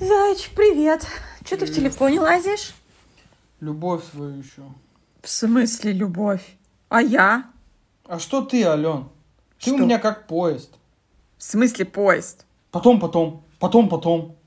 Зайч, привет. Че ты в телефоне лазишь? Любовь свою еще. В смысле любовь? А я? А что ты, Ален? Ты что? у меня как поезд. В смысле поезд? Потом, потом, потом, потом.